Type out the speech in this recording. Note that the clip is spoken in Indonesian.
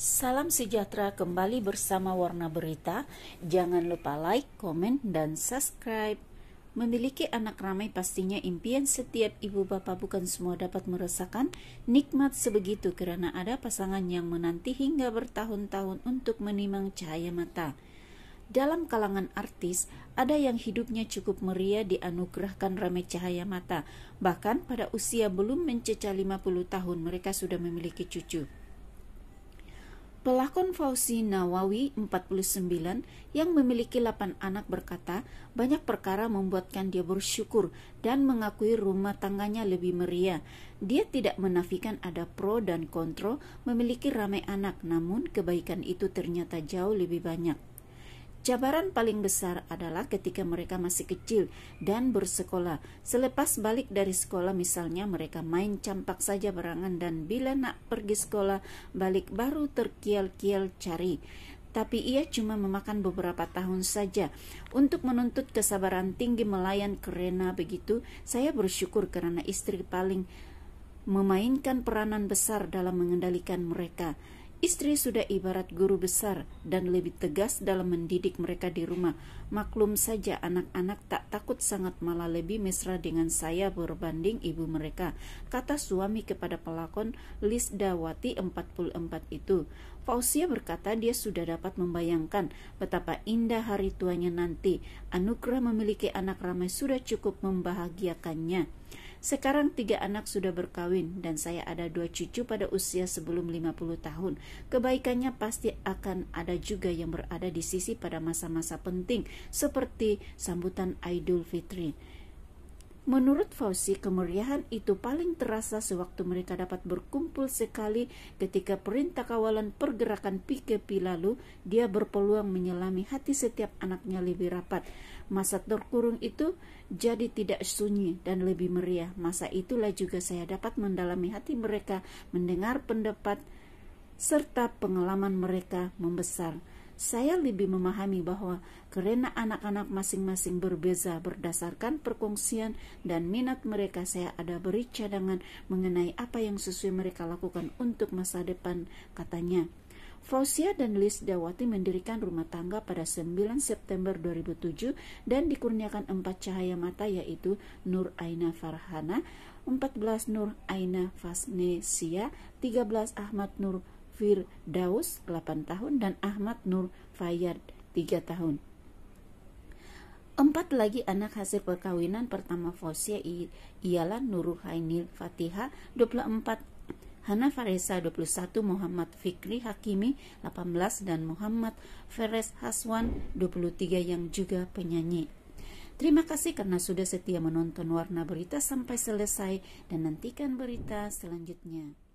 Salam sejahtera kembali bersama Warna Berita. Jangan lupa like, komen, dan subscribe. Memiliki anak ramai pastinya impian setiap ibu bapak bukan semua dapat merasakan nikmat sebegitu karena ada pasangan yang menanti hingga bertahun-tahun untuk menimang cahaya mata. Dalam kalangan artis, ada yang hidupnya cukup meriah dianugerahkan ramai cahaya mata. Bahkan pada usia belum mencecah 50 tahun mereka sudah memiliki cucu. Pelakon Fauzi Nawawi 49 yang memiliki 8 anak berkata, banyak perkara membuatkan dia bersyukur dan mengakui rumah tangganya lebih meriah. Dia tidak menafikan ada pro dan kontra memiliki ramai anak, namun kebaikan itu ternyata jauh lebih banyak. Cabaran paling besar adalah ketika mereka masih kecil dan bersekolah. Selepas balik dari sekolah misalnya mereka main campak saja berangan dan bila nak pergi sekolah balik baru terkial-kial cari. Tapi ia cuma memakan beberapa tahun saja. Untuk menuntut kesabaran tinggi melayan kerena begitu, saya bersyukur karena istri paling memainkan peranan besar dalam mengendalikan mereka. Istri sudah ibarat guru besar dan lebih tegas dalam mendidik mereka di rumah. Maklum saja anak-anak tak takut sangat malah lebih mesra dengan saya berbanding ibu mereka, kata suami kepada pelakon Lis Dawati 44 itu. Fausia berkata dia sudah dapat membayangkan betapa indah hari tuanya nanti. Anugerah memiliki anak ramai sudah cukup membahagiakannya. Sekarang tiga anak sudah berkawin dan saya ada dua cucu pada usia sebelum 50 tahun. Kebaikannya pasti akan ada juga yang berada di sisi pada masa-masa penting seperti sambutan Idul Fitri. Menurut Fauzi, kemeriahan itu paling terasa sewaktu mereka dapat berkumpul sekali ketika perintah kawalan pergerakan PKP lalu, dia berpeluang menyelami hati setiap anaknya lebih rapat. Masa terkurung itu jadi tidak sunyi dan lebih meriah. Masa itulah juga saya dapat mendalami hati mereka, mendengar pendapat serta pengalaman mereka membesar saya lebih memahami bahwa karena anak-anak masing-masing berbeza berdasarkan perkongsian dan minat mereka, saya ada beri cadangan mengenai apa yang sesuai mereka lakukan untuk masa depan, katanya. Fosia dan Liz Dawati mendirikan rumah tangga pada 9 September 2007 dan dikurniakan empat cahaya mata yaitu Nur Aina Farhana, 14 Nur Aina Fasnesia, 13 Ahmad Nur Firdaus 8 tahun dan Ahmad Nur Fayyad 3 tahun. Empat lagi anak hasil perkawinan pertama Fosia ialah Nurul Hainil Fatihah 24 Hana Faresa 21, Muhammad Fikri Hakimi 18 dan Muhammad Feres Haswan 23 yang juga penyanyi. Terima kasih karena sudah setia menonton Warna Berita sampai selesai dan nantikan berita selanjutnya.